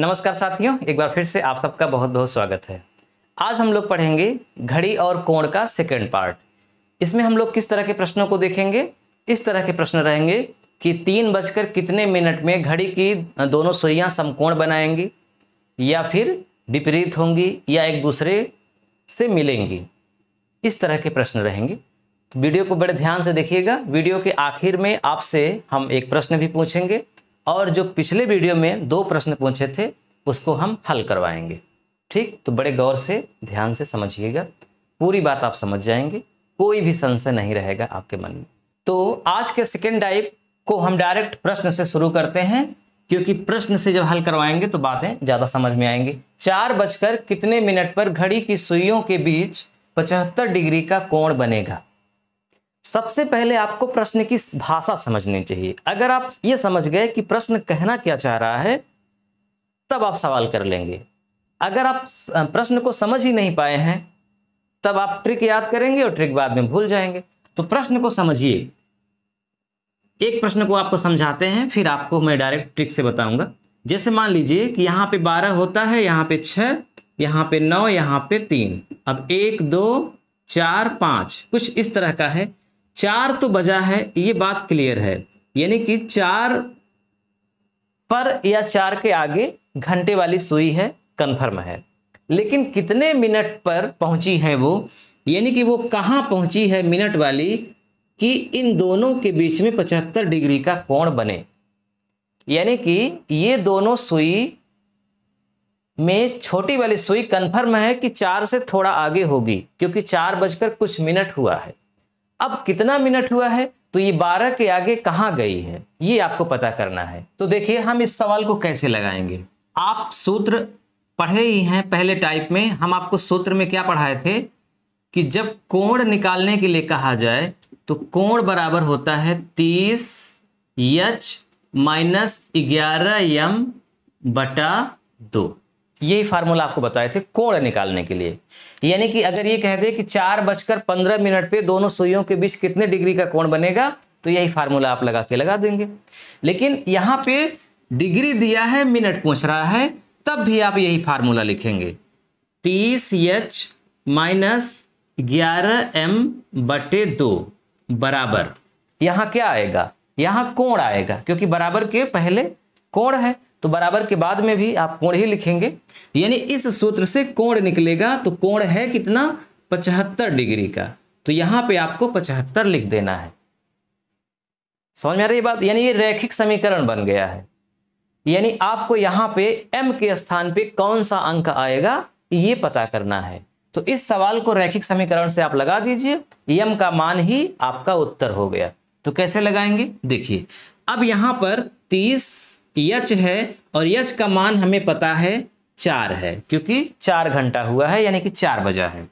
नमस्कार साथियों एक बार फिर से आप सबका बहुत बहुत स्वागत है आज हम लोग पढ़ेंगे घड़ी और कोण का सेकेंड पार्ट इसमें हम लोग किस तरह के प्रश्नों को देखेंगे इस तरह के प्रश्न रहेंगे कि तीन बजकर कितने मिनट में घड़ी की दोनों सोइयाँ समकोण बनाएंगी या फिर विपरीत होंगी या एक दूसरे से मिलेंगी इस तरह के प्रश्न रहेंगे तो वीडियो को बड़े ध्यान से देखिएगा वीडियो के आखिर में आपसे हम एक प्रश्न भी पूछेंगे और जो पिछले वीडियो में दो प्रश्न पूछे थे उसको हम हल करवाएंगे ठीक तो बड़े गौर से ध्यान से समझिएगा पूरी बात आप समझ जाएंगे कोई भी संशय नहीं रहेगा आपके मन में तो आज के सेकेंड टाइप को हम डायरेक्ट प्रश्न से शुरू करते हैं क्योंकि प्रश्न से जब हल करवाएंगे तो बातें ज़्यादा समझ में आएंगी चार बजकर कितने मिनट पर घड़ी की सुइयों के बीच पचहत्तर डिग्री का कोण बनेगा सबसे पहले आपको प्रश्न की भाषा समझनी चाहिए अगर आप ये समझ गए कि प्रश्न कहना क्या चाह रहा है तब आप सवाल कर लेंगे अगर आप प्रश्न को समझ ही नहीं पाए हैं तब आप ट्रिक याद करेंगे और ट्रिक बाद में भूल जाएंगे तो प्रश्न को समझिए एक प्रश्न को आपको समझाते हैं फिर आपको मैं डायरेक्ट ट्रिक से बताऊंगा जैसे मान लीजिए कि यहाँ पे बारह होता है यहाँ पे छः यहाँ पे नौ यहाँ पे तीन अब एक दो चार पाँच कुछ इस तरह का है चार तो बजा है ये बात क्लियर है यानी कि चार पर या चार के आगे घंटे वाली सुई है कन्फर्म है लेकिन कितने मिनट पर पहुंची है वो यानी कि वो कहाँ पहुंची है मिनट वाली कि इन दोनों के बीच में पचहत्तर डिग्री का कोण बने यानी कि ये दोनों सुई में छोटी वाली सुई कन्फर्म है कि चार से थोड़ा आगे होगी क्योंकि चार बजकर कुछ मिनट हुआ है अब कितना मिनट हुआ है तो ये बारह के आगे कहाँ गई है ये आपको पता करना है तो देखिए हम इस सवाल को कैसे लगाएंगे आप सूत्र पढ़े ही हैं पहले टाइप में हम आपको सूत्र में क्या पढ़ाए थे कि जब कोण निकालने के लिए कहा जाए तो कोण बराबर होता है तीस यच माइनस ग्यारह यम बटा दो यही फार्मूला आपको बताए थे कोण निकालने के लिए यानी कि अगर ये कह दे कि चार बजकर पंद्रह मिनट पे दोनों सुइयों के बीच कितने डिग्री का कोण बनेगा तो यही फार्मूला आप लगा के लगा देंगे लेकिन यहां पे डिग्री दिया है मिनट पूछ रहा है तब भी आप यही फार्मूला लिखेंगे तीस एच माइनस ग्यारह एम बटे दो बराबर यहां क्या आएगा यहां कोण आएगा क्योंकि बराबर के पहले कोण है तो बराबर के बाद में भी आप कोण ही लिखेंगे यानी इस सूत्र से कोण निकलेगा तो कोण है कितना पचहत्तर डिग्री का तो यहां पे आपको पचहत्तर लिख देना है समझ में आ रही बात यानी ये रैखिक समीकरण बन गया है यानी आपको यहाँ पे m के स्थान पे कौन सा अंक आएगा ये पता करना है तो इस सवाल को रैखिक समीकरण से आप लगा दीजिए यम का मान ही आपका उत्तर हो गया तो कैसे लगाएंगे देखिए अब यहां पर तीस यच है और यच का मान हमें पता है चार है क्योंकि चार घंटा हुआ है यानी कि चार बजा है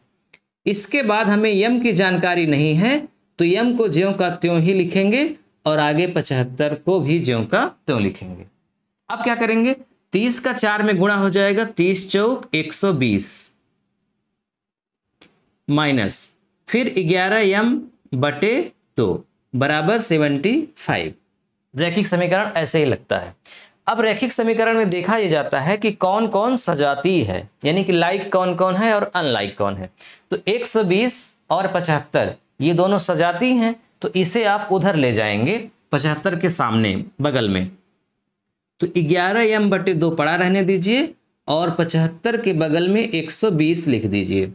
इसके बाद हमें यम की जानकारी नहीं है तो यम को ज्यो का त्यों ही लिखेंगे और आगे पचहत्तर को भी ज्यो का त्यों लिखेंगे अब क्या करेंगे तीस का चार में गुणा हो जाएगा तीस चौक एक सौ बीस माइनस फिर ग्यारह यम बटे दो तो, बराबर सेवेंटी फाइव रैखिक समीकरण ऐसे ही लगता है अब रैखिक समीकरण में देखा यह जाता है कि कौन कौन सजाती है यानी कि लाइक कौन कौन है और अनलाइक कौन है तो 120 और 75 ये दोनों सजाती हैं तो इसे आप उधर ले जाएंगे 75 के सामने बगल में तो 11 एम बटे दो पड़ा रहने दीजिए और 75 के बगल में 120 लिख दीजिए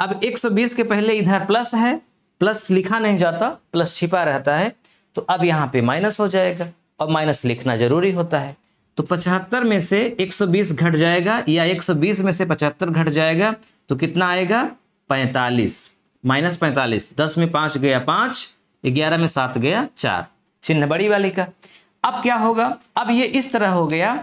अब 120 के पहले इधर प्लस है प्लस लिखा नहीं जाता प्लस छिपा रहता है तो अब यहाँ पे माइनस हो जाएगा और माइनस लिखना जरूरी होता है तो पचहत्तर में से 120 घट जाएगा या 120 में से 75 घट जाएगा तो कितना आएगा 45 माइनस पैंतालीस दस में पाँच गया पाँच ग्यारह में सात गया चार चिन्ह बड़ी वाली का अब क्या होगा अब ये इस तरह हो गया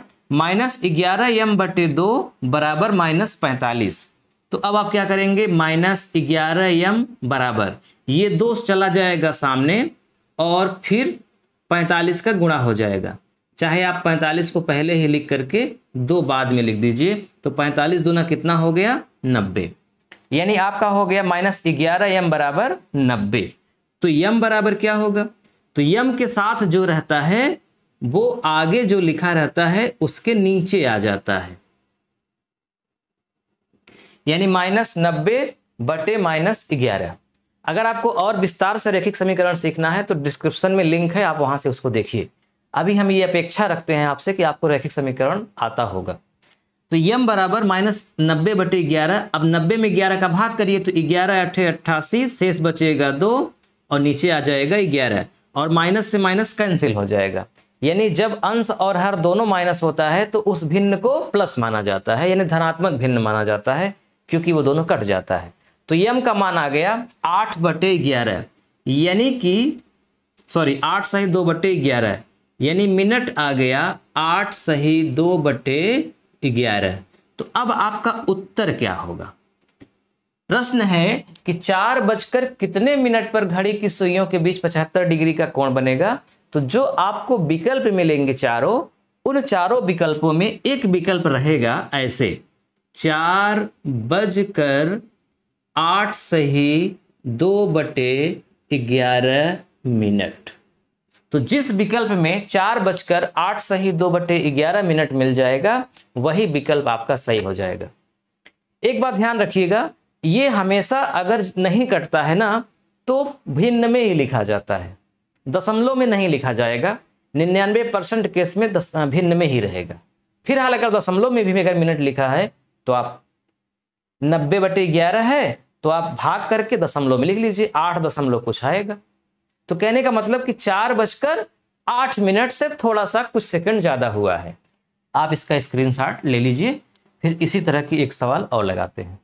माइनस ग्यारह एम बटे दो बराबर माइनस पैंतालीस तो अब आप क्या करेंगे माइनस ग्यारह एम बराबर ये दो चला जाएगा सामने और फिर पैंतालीस का गुणा हो जाएगा चाहे आप पैंतालीस को पहले ही लिख करके दो बाद में लिख दीजिए तो पैंतालीस दूना कितना हो गया नब्बे यानी आपका हो गया माइनस ग्यारह यम बराबर नब्बे तो यम बराबर क्या होगा तो यम के साथ जो रहता है वो आगे जो लिखा रहता है उसके नीचे आ जाता है यानी माइनस नब्बे बटे माइनस ग्यारह अगर आपको और विस्तार से रैखिक समीकरण सीखना है तो डिस्क्रिप्शन में लिंक है आप वहाँ से उसको देखिए अभी हम ये अपेक्षा रखते हैं आपसे कि आपको रैखिक समीकरण आता होगा तो यम बराबर माइनस नब्बे बटे ग्यारह अब नब्बे में ग्यारह का भाग करिए तो ग्यारह अठे अट्ठासी शेष बचेगा दो और नीचे आ जाएगा ग्यारह और माइनस से माइनस कैंसिल हो जाएगा यानी जब अंश और हर दोनों माइनस होता है तो उस भिन्न को प्लस माना जाता है यानी धनात्मक भिन्न माना जाता है क्योंकि वो दोनों कट जाता है तो यम का मान आ गया आठ बटे ग्यारह यानी कि सॉरी आठ सही दो बटे ग्यारह यानी मिनट आ गया आठ सही दो बटे ग्यारह तो अब आपका उत्तर क्या होगा प्रश्न है कि चार बजकर कितने मिनट पर घड़ी की सुइयों के बीच पचहत्तर डिग्री का कोण बनेगा तो जो आपको विकल्प मिलेंगे चारों उन चारों विकल्पों में एक विकल्प रहेगा ऐसे चार बजकर आठ सही दो बटे ग्यारह मिनट तो जिस विकल्प में चार बजकर आठ सही दो बटे ग्यारह मिनट मिल जाएगा वही विकल्प आपका सही हो जाएगा एक बात ध्यान रखिएगा ये हमेशा अगर नहीं कटता है ना तो भिन्न में ही लिखा जाता है दशमलव में नहीं लिखा जाएगा निन्यानवे परसेंट केस में दस भिन्न में ही रहेगा फिर हाल अगर दशमलव में भी अगर मिनट लिखा है तो आप नब्बे बटे ग्यारह है तो आप भाग करके दशमलव में लिख लीजिए आठ दशमलव कुछ आएगा तो कहने का मतलब कि चार बजकर आठ मिनट से थोड़ा सा कुछ सेकंड ज़्यादा हुआ है आप इसका स्क्रीनशॉट ले लीजिए फिर इसी तरह की एक सवाल और लगाते हैं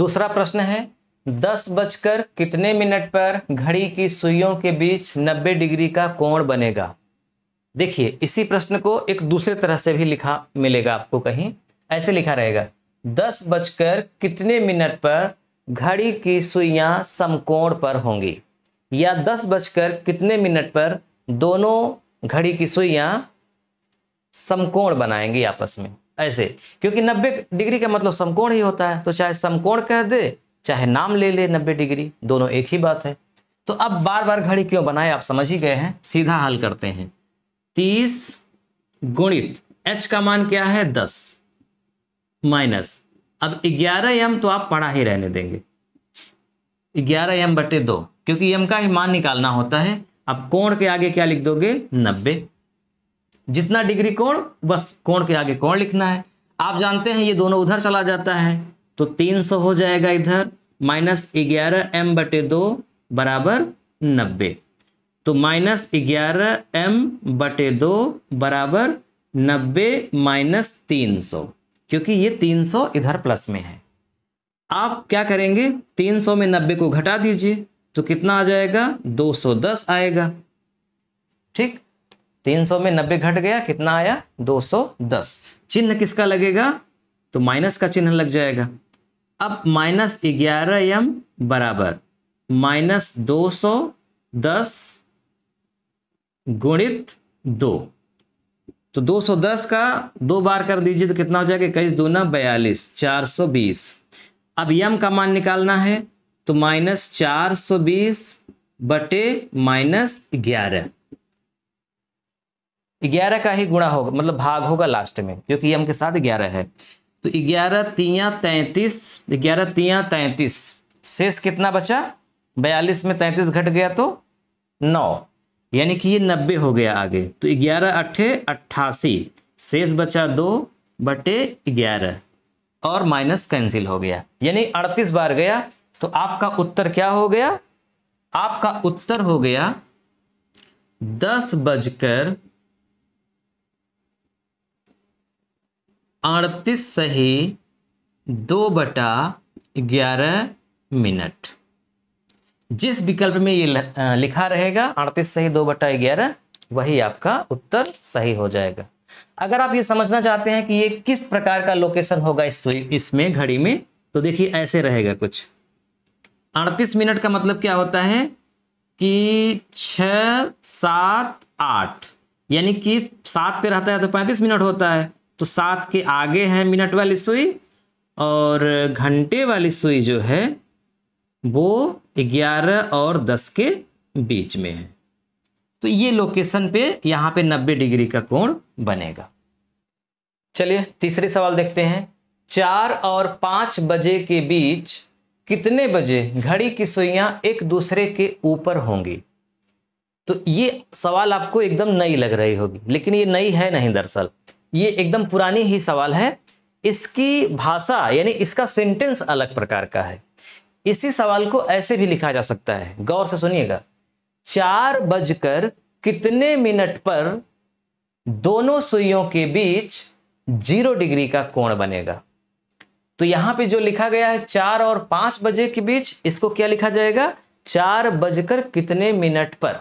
दूसरा प्रश्न है दस बजकर कितने मिनट पर घड़ी की सुइयों के बीच नब्बे डिग्री का कोण बनेगा देखिए इसी प्रश्न को एक दूसरे तरह से भी लिखा मिलेगा आपको कहीं ऐसे लिखा रहेगा दस बजकर कितने मिनट पर घड़ी की सुइयां समकोण पर होंगी या दस बजकर कितने मिनट पर दोनों घड़ी की सुइयां समकोण बनाएंगी आपस में ऐसे क्योंकि 90 डिग्री का मतलब समकोण ही होता है तो चाहे समकोण कह दे चाहे नाम ले ले 90 डिग्री दोनों एक ही बात है तो अब बार बार घड़ी क्यों बनाए आप समझ ही गए हैं सीधा हल करते हैं तीस गुणित एच का मान क्या है दस माइनस अब ग्यारह एम तो आप पढ़ा ही रहने देंगे ग्यारह एम बटे दो क्योंकि एम का ही मान निकालना होता है अब कोण के आगे क्या लिख दोगे नब्बे जितना डिग्री कोण बस कोण के आगे कोण लिखना है आप जानते हैं ये दोनों उधर चला जाता है तो तीन सौ हो जाएगा इधर माइनस ग्यारह एम बटे दो बराबर नब्बे तो माइनस ग्यारह एम बटे दो बराबर नब्बे माइनस तीन सौ क्योंकि ये 300 इधर प्लस में है आप क्या करेंगे 300 में 90 को घटा दीजिए तो कितना आ जाएगा 210 आएगा ठीक 300 में 90 घट गया कितना आया 210 चिन्ह किसका लगेगा तो माइनस का चिन्ह लग जाएगा अब माइनस ग्यारह एम बराबर माइनस दो सौ दस गुणित दो तो 210 का दो बार कर दीजिए तो कितना हो जाएगा इक्कीस दूना बयालीस चार बीस अब यम का मान निकालना है तो माइनस चार सौ बीस बटे माइनस ग्यारह ग्यारह का ही गुणा होगा मतलब भाग होगा लास्ट में क्योंकि यम के साथ ग्यारह है तो ग्यारह तिया तैतीस ग्यारह तिया तैतीस शेष कितना बचा बयालीस में तैतीस घट गया तो नौ यानी कि ये नब्बे हो गया आगे तो ग्यारह अट्ठे अट्ठासी शेष बचा दो बटे ग्यारह और माइनस कैंसिल हो गया यानी अड़तीस बार गया तो आपका उत्तर क्या हो गया आपका उत्तर हो गया दस बजकर अड़तीस सही दो बटा ग्यारह मिनट जिस विकल्प में ये लिखा रहेगा अड़तीस सही दो बटा ग्यारह वही आपका उत्तर सही हो जाएगा अगर आप ये समझना चाहते हैं कि ये किस प्रकार का लोकेशन होगा इस इसमें घड़ी में तो देखिए ऐसे रहेगा कुछ अड़तीस मिनट का मतलब क्या होता है कि छ सात आठ यानी कि सात पे रहता है तो पैंतीस मिनट होता है तो सात के आगे है मिनट वाली सुई और घंटे वाली सुई जो है वो ग्यारह और दस के बीच में है तो ये लोकेशन पे यहाँ पे नब्बे डिग्री का कोण बनेगा चलिए तीसरे सवाल देखते हैं चार और पाँच बजे के बीच कितने बजे घड़ी की सुइयां एक दूसरे के ऊपर होंगी तो ये सवाल आपको एकदम नई लग रही होगी लेकिन ये नई है नहीं दरअसल ये एकदम पुरानी ही सवाल है इसकी भाषा यानी इसका सेंटेंस अलग प्रकार का है इसी सवाल को ऐसे भी लिखा जा सकता है गौर से सुनिएगा चार बजकर कितने मिनट पर दोनों सुइयों के बीच जीरो डिग्री का कोण बनेगा तो यहां पे जो लिखा गया है चार और पांच बजे के बीच इसको क्या लिखा जाएगा चार बजकर कितने मिनट पर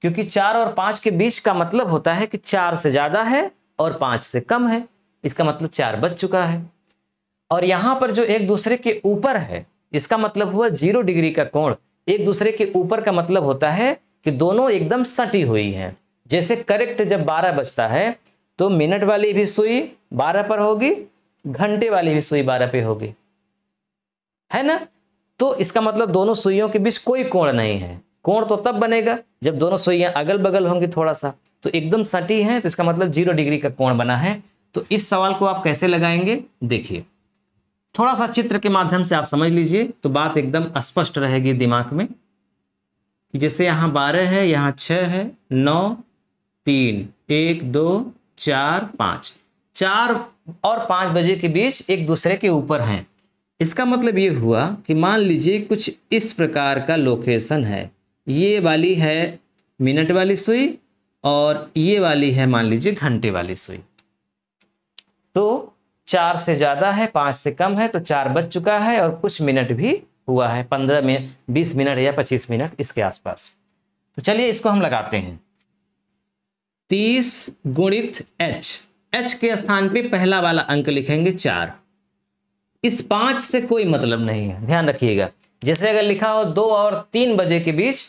क्योंकि चार और पांच के बीच का मतलब होता है कि चार से ज्यादा है और पांच से कम है इसका मतलब चार बज चुका है और यहां पर जो एक दूसरे के ऊपर है इसका मतलब हुआ जीरो डिग्री का कोण एक दूसरे के ऊपर का मतलब होता है कि दोनों एकदम सटी हुई हैं जैसे करेक्ट जब बारह बजता है तो मिनट वाली भी सुई बारह पर होगी घंटे वाली भी सुई बारह पे होगी है ना तो इसका मतलब दोनों सुइयों के बीच कोई कोण नहीं है कोण तो तब बनेगा जब दोनों सुइयां अगल बगल होंगी थोड़ा सा तो एकदम सटी हैं तो इसका मतलब जीरो डिग्री का कोण बना है तो इस सवाल को आप कैसे लगाएंगे देखिए थोड़ा सा चित्र के माध्यम से आप समझ लीजिए तो बात एकदम स्पष्ट रहेगी दिमाग में कि जैसे यहाँ बारह है यहाँ छः है नौ तीन एक दो चार पाँच चार और पाँच बजे के बीच एक दूसरे के ऊपर हैं इसका मतलब ये हुआ कि मान लीजिए कुछ इस प्रकार का लोकेशन है ये वाली है मिनट वाली सुई और ये वाली है मान लीजिए घंटे वाली सुई तो चार से ज़्यादा है पांच से कम है तो चार बज चुका है और कुछ मिनट भी हुआ है पंद्रह मिनट बीस मिनट या पच्चीस मिनट इसके आसपास तो चलिए इसको हम लगाते हैं तीस गुणित एच एच के स्थान पे पहला वाला अंक लिखेंगे चार इस पांच से कोई मतलब नहीं है ध्यान रखिएगा जैसे अगर लिखा हो दो और तीन बजे के बीच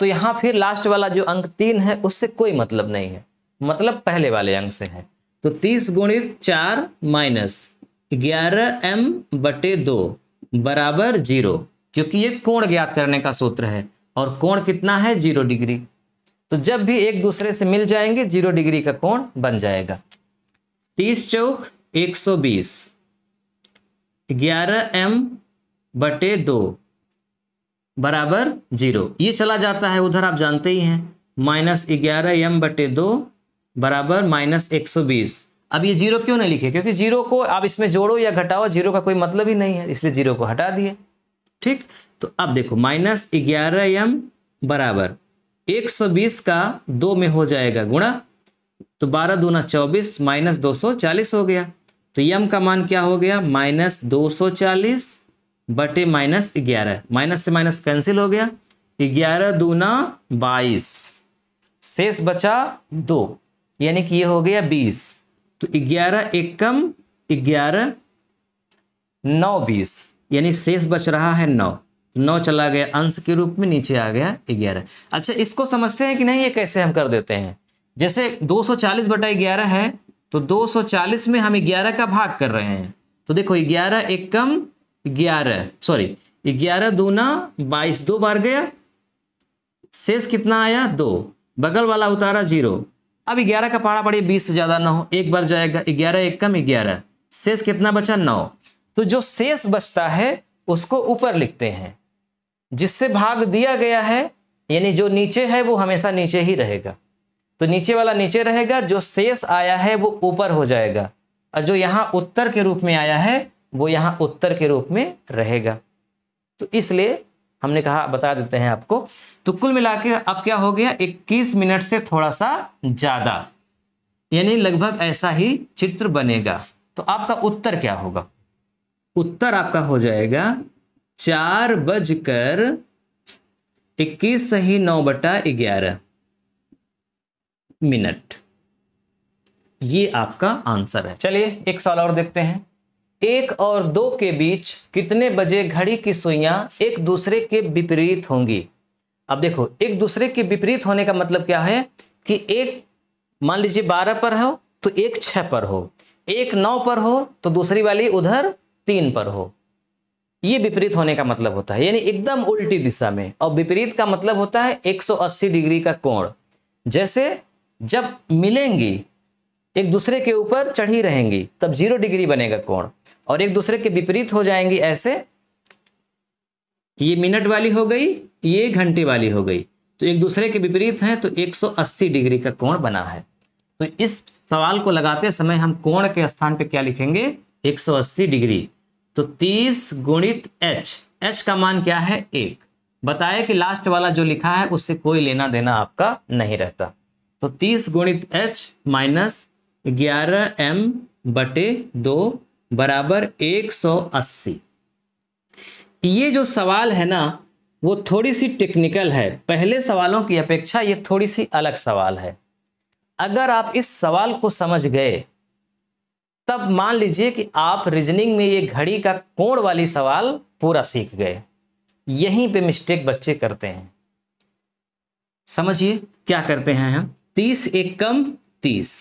तो यहां फिर लास्ट वाला जो अंक तीन है उससे कोई मतलब नहीं है मतलब पहले वाले अंक से है तो तीस गुणित चार माइनस ग्यारह एम बटे दो बराबर जीरो क्योंकि ये कोण ज्ञात करने का सूत्र है और कोण कितना है जीरो डिग्री तो जब भी एक दूसरे से मिल जाएंगे जीरो डिग्री का कोण बन जाएगा तीस चौक एक सौ बीस ग्यारह एम बटे दो बराबर जीरो ये चला जाता है उधर आप जानते ही हैं माइनस ग्यारह एम बटे दो बराबर माइनस एक सौ बीस अब ये जीरो क्यों नहीं लिखे क्योंकि जीरो को आप इसमें जोड़ो या घटाओ जीरो का कोई मतलब ही नहीं है इसलिए जीरो को हटा दिए ठीक तो अब देखो माइनस ग्यारह एम बराबर एक सौ बीस का दो में हो जाएगा गुणा तो बारह दूना चौबीस माइनस दो सौ चालीस हो गया तो यम का मान क्या हो गया माइनस दो सौ चालीस बटे माइनस ग्यारह माइनस से माइनस कैंसिल हो गया ग्यारह दूना बाईस शेष बचा दो यानी कि ये हो गया बीस तो ग्यारह एक कम ग्यारह नौ बीस यानी शेष बच रहा है नौ तो नौ चला गया अंश के रूप में नीचे आ गया ग्यारह अच्छा इसको समझते हैं कि नहीं ये कैसे हम कर देते हैं जैसे 240 सौ चालीस बटा ग्यारह है तो 240 में हम 11 का भाग कर रहे हैं तो देखो 11 एक कम ग्यारह सॉरी ग्यारह दूना बाईस दो बार गया शेष कितना आया दो बगल वाला उतारा जीरो अब ग्यारह का पारा पड़े बीस से ज़्यादा ना हो एक बार जाएगा ग्यारह एक कम ग्यारह शेष कितना बचा नौ तो जो शेष बचता है उसको ऊपर लिखते हैं जिससे भाग दिया गया है यानी जो नीचे है वो हमेशा नीचे ही रहेगा तो नीचे वाला नीचे रहेगा जो शेष आया है वो ऊपर हो जाएगा और जो यहाँ उत्तर के रूप में आया है वो यहाँ उत्तर के रूप में रहेगा तो इसलिए हमने कहा बता देते हैं आपको तो कुल मिला के अब क्या हो गया 21 मिनट से थोड़ा सा ज़्यादा यानी लगभग ऐसा ही चित्र बनेगा तो आपका उत्तर क्या होगा उत्तर आपका हो जाएगा चार बजकर इक्कीस सही नौ बटा ग्यारह मिनट ये आपका आंसर है चलिए एक सवाल और देखते हैं एक और दो के बीच कितने बजे घड़ी की सुइयां एक दूसरे के विपरीत होंगी अब देखो एक दूसरे के विपरीत होने का मतलब क्या है कि एक मान लीजिए बारह पर हो तो एक छह पर हो एक नौ पर हो तो दूसरी वाली उधर तीन पर हो ये विपरीत होने का मतलब होता है यानी एकदम उल्टी दिशा में और विपरीत का मतलब होता है 180 डिग्री का कोण जैसे जब मिलेंगी एक दूसरे के ऊपर चढ़ी रहेंगी तब जीरो डिग्री बनेगा कोण और एक दूसरे के विपरीत हो जाएंगी ऐसे ये मिनट वाली हो गई ये घंटे वाली हो गई तो एक दूसरे के विपरीत है तो 180 डिग्री का कोण बना है तो इस सवाल को लगाते समय हम कोण के स्थान पे क्या लिखेंगे 180 डिग्री तो 30 गुणित एच एच का मान क्या है एक बताया कि लास्ट वाला जो लिखा है उससे कोई लेना देना आपका नहीं रहता तो 30 गुणित एच माइनस ग्यारह एम बटे दो बराबर 180 ये जो सवाल है ना वो थोड़ी सी टेक्निकल है पहले सवालों की अपेक्षा ये थोड़ी सी अलग सवाल है अगर आप इस सवाल को समझ गए तब मान लीजिए कि आप रीजनिंग में ये घड़ी का कोण वाली सवाल पूरा सीख गए यहीं पे मिस्टेक बच्चे करते हैं समझिए क्या करते हैं हम तीस एक कम तीस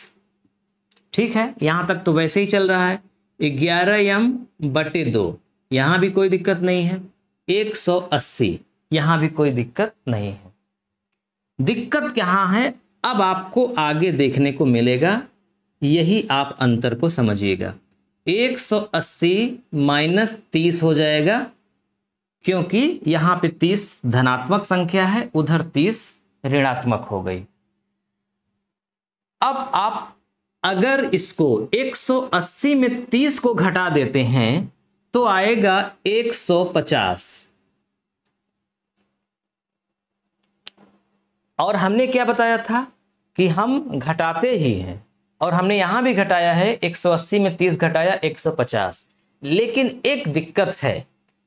ठीक है यहां तक तो वैसे ही चल रहा है ग्यारह एम बटे दो यहाँ भी कोई दिक्कत नहीं है एक सौ अस्सी यहाँ भी कोई दिक्कत नहीं है दिक्कत यहाँ है अब आपको आगे देखने को मिलेगा यही आप अंतर को समझिएगा 180 माइनस तीस हो जाएगा क्योंकि यहाँ पे 30 धनात्मक संख्या है उधर 30 ऋणात्मक हो गई अब आप अगर इसको 180 में 30 को घटा देते हैं तो आएगा 150 और हमने क्या बताया था कि हम घटाते ही हैं और हमने यहां भी घटाया है 180 में 30 घटाया 150 लेकिन एक दिक्कत है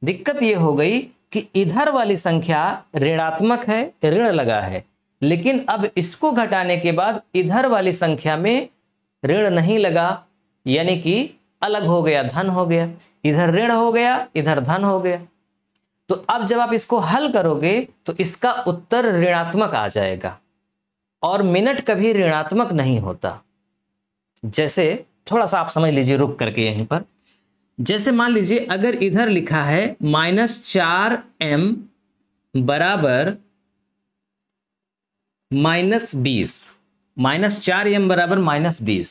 दिक्कत ये हो गई कि इधर वाली संख्या ऋणात्मक है ऋण लगा है लेकिन अब इसको घटाने के बाद इधर वाली संख्या में ऋण नहीं लगा यानी कि अलग हो गया धन हो गया इधर ऋण हो गया इधर धन हो गया तो अब जब आप इसको हल करोगे तो इसका उत्तर ऋणात्मक आ जाएगा और मिनट कभी ऋणात्मक नहीं होता जैसे थोड़ा सा आप समझ लीजिए रुक करके यहीं पर जैसे मान लीजिए अगर इधर लिखा है माइनस चार एम बराबर माइनस बीस माइनस चार एम बराबर माइनस बीस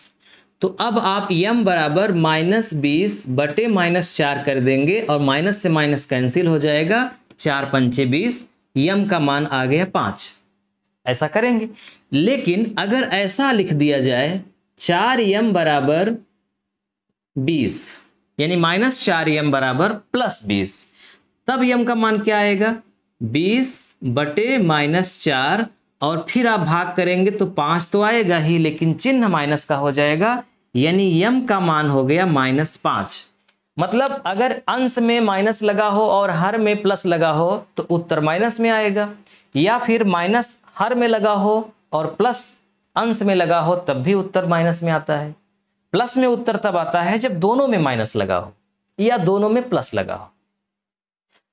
तो अब आप यम बराबर माइनस बीस बटे माइनस चार कर देंगे और माइनस से माइनस कैंसिल हो जाएगा चार पंचे बीस यम का मान आ गया पाँच ऐसा करेंगे लेकिन अगर ऐसा लिख दिया जाए चार यम बराबर बीस यानी माइनस चार यम बराबर प्लस बीस तब यम का मान क्या आएगा बीस बटे माइनस चार और फिर आप भाग करेंगे तो पांच तो आएगा ही लेकिन चिन्ह माइनस का हो जाएगा यानी यम का मान हो गया माइनस पांच मतलब अगर अंश में माइनस लगा हो और हर में प्लस लगा हो तो उत्तर माइनस में आएगा या फिर माइनस हर में लगा हो और प्लस अंश में लगा हो तब भी उत्तर माइनस में आता है प्लस में उत्तर तब आता है जब दोनों में माइनस लगा हो या दोनों में प्लस लगा हो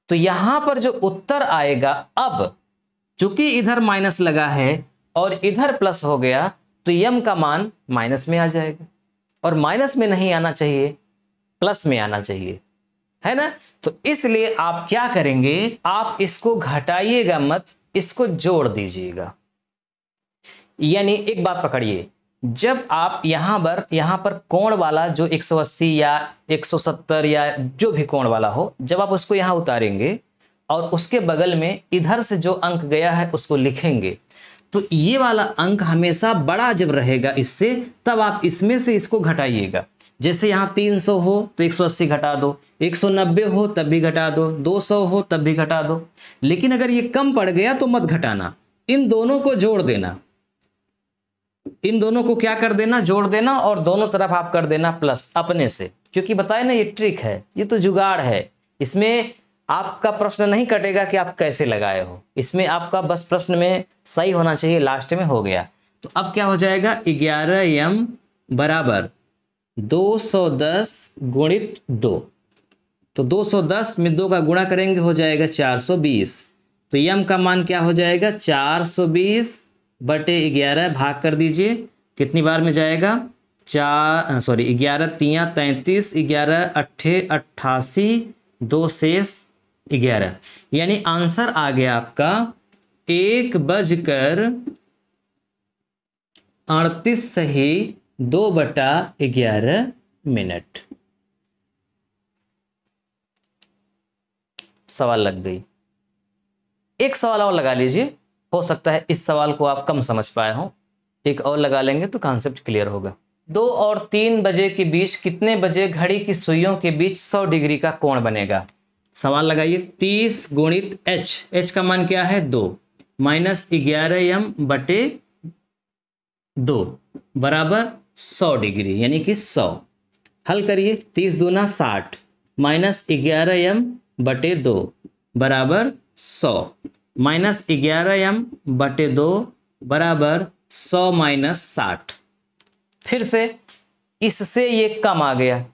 तो यहां पर जो उत्तर आएगा अब चूंकि इधर माइनस लगा है और इधर प्लस हो गया तो यम का मान माइनस में आ जाएगा और माइनस में नहीं आना चाहिए प्लस में आना चाहिए है ना तो इसलिए आप क्या करेंगे आप इसको घटाइएगा मत इसको जोड़ दीजिएगा यानी एक बात पकड़िए जब आप यहां पर यहां पर कोण वाला जो 180 या 170 या जो भी कोण वाला हो जब आप उसको यहां उतारेंगे और उसके बगल में इधर से जो अंक गया है उसको लिखेंगे तो ये वाला अंक हमेशा बड़ा जब रहेगा इससे तब आप इसमें से इसको घटाइएगा जैसे यहाँ 300 हो तो 180 घटा दो 190 हो तब भी घटा दो 200 हो तब भी घटा दो लेकिन अगर ये कम पड़ गया तो मत घटाना इन दोनों को जोड़ देना इन दोनों को क्या कर देना जोड़ देना और दोनों तरफ आप कर देना प्लस अपने से क्योंकि बताए ना ये ट्रिक है ये तो जुगाड़ है इसमें आपका प्रश्न नहीं कटेगा कि आप कैसे लगाए हो इसमें आपका बस प्रश्न में सही होना चाहिए लास्ट में हो गया तो अब क्या हो जाएगा ग्यारह एम बराबर दो सौ दस गुणित दो तो 210 में दो का गुणा करेंगे हो जाएगा 420 तो यम का मान क्या हो जाएगा 420 बटे ग्यारह भाग कर दीजिए कितनी बार में जाएगा चार सॉरी ग्यारह तिया तैंतीस ग्यारह अट्ठे अट्ठासी दो शेष ग्यारह यानी आंसर आ गया आपका एक बजकर अड़तीस सही दो बटा ग्यारह मिनट सवाल लग गई एक सवाल और लगा लीजिए हो सकता है इस सवाल को आप कम समझ पाए हो एक और लगा लेंगे तो कॉन्सेप्ट क्लियर होगा दो और तीन बजे के बीच कितने बजे घड़ी की सुइयों के बीच सौ डिग्री का कोण बनेगा सवाल लगाइए तीस गुणित एच एच का मान क्या है दो माइनस ग्यारह एम बटे दो बराबर सौ डिग्री यानी कि सौ हल करिए तीस दूना साठ माइनस ग्यारह एम बटे दो बराबर सौ माइनस ग्यारह एम बटे दो बराबर सौ माइनस साठ फिर से इससे ये कम आ गया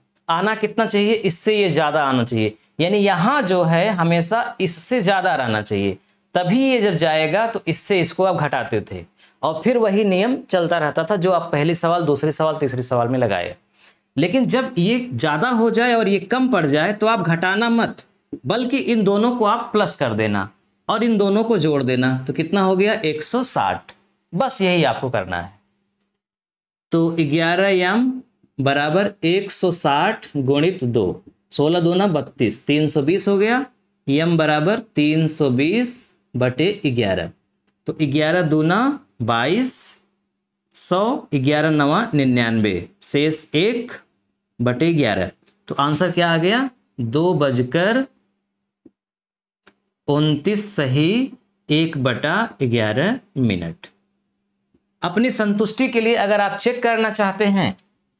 आना कितना चाहिए इससे ये ज़्यादा आना चाहिए यानी यहाँ जो है हमेशा इससे ज़्यादा रहना चाहिए तभी ये जब जाएगा तो इससे इसको आप घटाते थे और फिर वही नियम चलता रहता था जो आप पहले सवाल दूसरे सवाल तीसरे सवाल में लगाए लेकिन जब ये ज़्यादा हो जाए और ये कम पड़ जाए तो आप घटाना मत बल्कि इन दोनों को आप प्लस कर देना और इन दोनों को जोड़ देना तो कितना हो गया 160 बस यही आपको करना है तो 11 एम बराबर 160 गुणित दो सोलह दो ना बत्तीस तीन सौ बीस हो गया यम बराबर तीन सौ बीस बटे ग्यारह तो ग्यारह दूना बाईस सौ ग्यारह नवा निन्यानवे शेष एक बटे ग्यारह तो आंसर क्या आ गया दो बजकर उनतीस सही एक बटा ग्यारह मिनट अपनी संतुष्टि के लिए अगर आप चेक करना चाहते हैं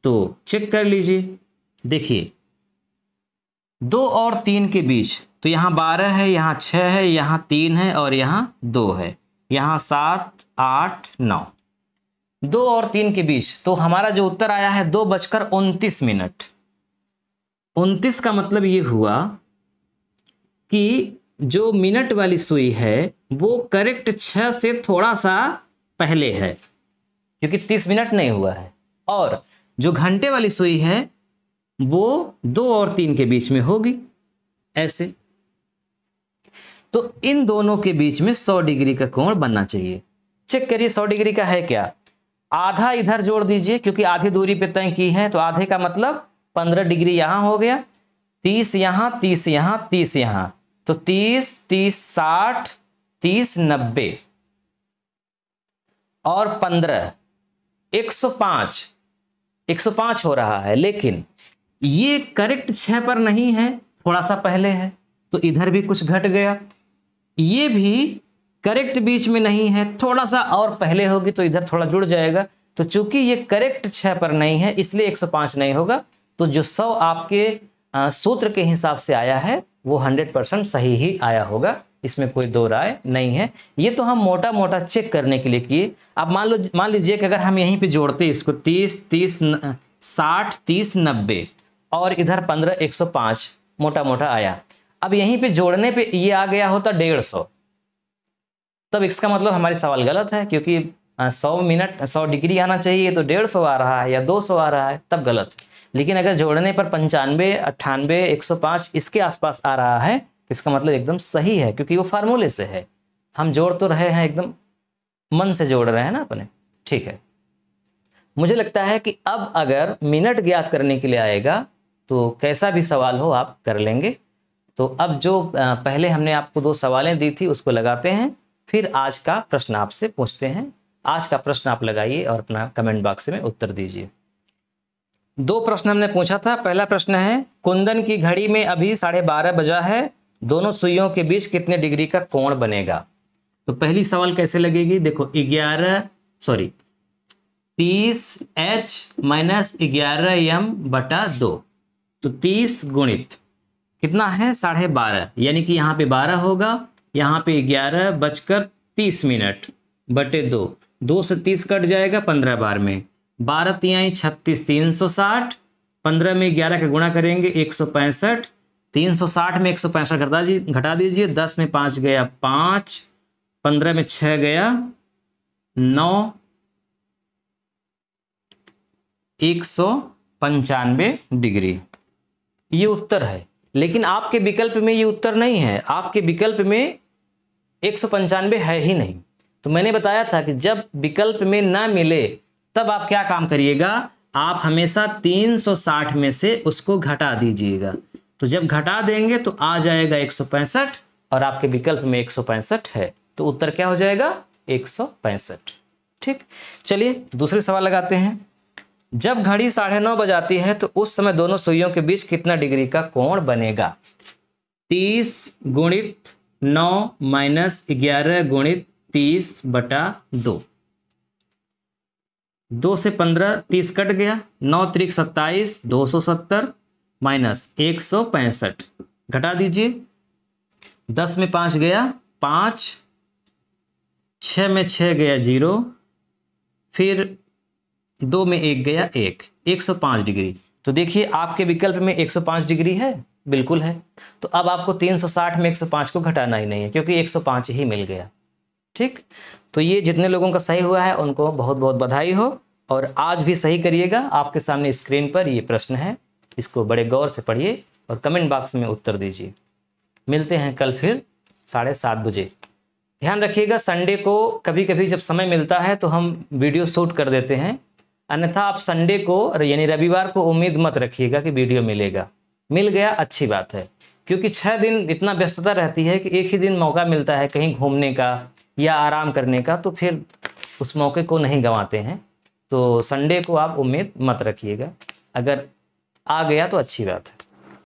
तो चेक कर लीजिए देखिए दो और तीन के बीच तो यहाँ बारह है यहाँ छः है यहाँ तीन है और यहाँ दो है यहाँ सात आठ नौ दो और तीन के बीच तो हमारा जो उत्तर आया है दो बजकर उनतीस मिनट उनतीस का मतलब ये हुआ कि जो मिनट वाली सुई है वो करेक्ट छः से थोड़ा सा पहले है क्योंकि तीस मिनट नहीं हुआ है और जो घंटे वाली सुई है वो दो और तीन के बीच में होगी ऐसे तो इन दोनों के बीच में सौ डिग्री का कोण बनना चाहिए चेक करिए सौ डिग्री का है क्या आधा इधर जोड़ दीजिए क्योंकि आधी दूरी पे तय की है तो आधे का मतलब पंद्रह डिग्री यहां हो गया तीस यहां तीस यहां तीस यहां तो तीस तीस साठ तीस नब्बे और पंद्रह एक सौ पाँच एक सौ हो रहा है लेकिन ये करेक्ट छः पर नहीं है थोड़ा सा पहले है तो इधर भी कुछ घट गया ये भी करेक्ट बीच में नहीं है थोड़ा सा और पहले होगी तो इधर थोड़ा जुड़ जाएगा तो चूंकि ये करेक्ट छः पर नहीं है इसलिए 105 नहीं होगा तो जो सौ आपके सूत्र के हिसाब से आया है वो 100 परसेंट सही ही आया होगा इसमें कोई दो राय नहीं है ये तो हम मोटा मोटा चेक करने के लिए किए अब मान लो मान लीजिए कि अगर हम यहीं पे जोड़ते इसको 30 30 60 30 90 और इधर पंद्रह एक सौ पांच मोटा मोटा आया अब यहीं पे जोड़ने पे ये आ गया होता डेढ़ सौ तब इसका मतलब हमारे सवाल गलत है क्योंकि सौ मिनट सौ डिग्री आना चाहिए तो डेढ़ सौ आ रहा है या दो सौ आ रहा है तब गलत है लेकिन अगर जोड़ने पर पंचानवे अट्ठानवे एक सौ पाँच इसके आसपास आ रहा है तो इसका मतलब एकदम सही है क्योंकि वो फार्मूले से है हम जोड़ तो रहे हैं एकदम मन से जोड़ रहे हैं ना अपने ठीक है मुझे लगता है कि अब अगर मिनट ज्ञात करने के लिए आएगा तो कैसा भी सवाल हो आप कर लेंगे तो अब जो पहले हमने आपको दो सवालें दी थी उसको लगाते हैं फिर आज का प्रश्न आपसे पूछते हैं आज का प्रश्न आप लगाइए और अपना कमेंट बॉक्स में उत्तर दीजिए दो प्रश्न हमने पूछा था पहला प्रश्न है कुंदन की घड़ी में अभी साढ़े बारह बजा है दोनों सुइयों के बीच कितने डिग्री का कोण बनेगा तो पहली सवाल कैसे लगेगी देखो ग्यारह सॉरी तीस एच माइनस ग्यारह एम बटा दो तो तीस गुणित कितना है साढ़े बारह यानी कि यहाँ पे बारह होगा यहाँ पे ग्यारह बजकर तीस मिनट बटे दो दो से तीस कट जाएगा पंद्रह बार में बारह तिहाई छत्तीस तीन सौ साठ पंद्रह में ग्यारह का गुणा करेंगे एक सौ पैंसठ तीन सौ साठ में एक सौ पैंसठ घटा दीजिए घटा दीजिए दस में पाँच गया पाँच पंद्रह में छः गया नौ एक सौ पंचानवे डिग्री ये उत्तर है लेकिन आपके विकल्प में ये उत्तर नहीं है आपके विकल्प में एक है ही नहीं तो मैंने बताया था कि जब विकल्प में ना मिले तब आप क्या काम करिएगा आप हमेशा 360 में से उसको घटा दीजिएगा तो जब घटा देंगे तो आ जाएगा एक और आपके विकल्प में एक है तो उत्तर क्या हो जाएगा एक ठीक चलिए दूसरे सवाल लगाते हैं जब घड़ी साढ़े नौ बजाती है तो उस समय दोनों सुइयों के बीच कितना डिग्री का कोण बनेगा तीस गुणित नौ माइनस ग्यारह गुणित तीस बटा दो दो से पंद्रह तीस कट गया नौ त्रिक सत्ताईस दो सौ सत्तर माइनस एक सौ पैंसठ घटा दीजिए दस में पाँच गया पाँच छ में छः गया जीरो फिर दो में एक गया एक 105 डिग्री तो देखिए आपके विकल्प में 105 डिग्री है बिल्कुल है तो अब आपको 360 में 105 को घटाना ही नहीं है क्योंकि 105 ही मिल गया ठीक तो ये जितने लोगों का सही हुआ है उनको बहुत बहुत बधाई हो और आज भी सही करिएगा आपके सामने स्क्रीन पर ये प्रश्न है इसको बड़े गौर से पढ़िए और कमेंट बॉक्स में उत्तर दीजिए मिलते हैं कल फिर साढ़े सात बजे ध्यान रखिएगा संडे को कभी कभी जब समय मिलता है तो हम वीडियो शूट कर देते हैं अन्यथा आप संडे को यानी रविवार को उम्मीद मत रखिएगा कि वीडियो मिलेगा मिल गया अच्छी बात है क्योंकि छः दिन इतना व्यस्तता रहती है कि एक ही दिन मौका मिलता है कहीं घूमने का या आराम करने का तो फिर उस मौके को नहीं गंवाते हैं तो संडे को आप उम्मीद मत रखिएगा अगर आ गया तो अच्छी बात है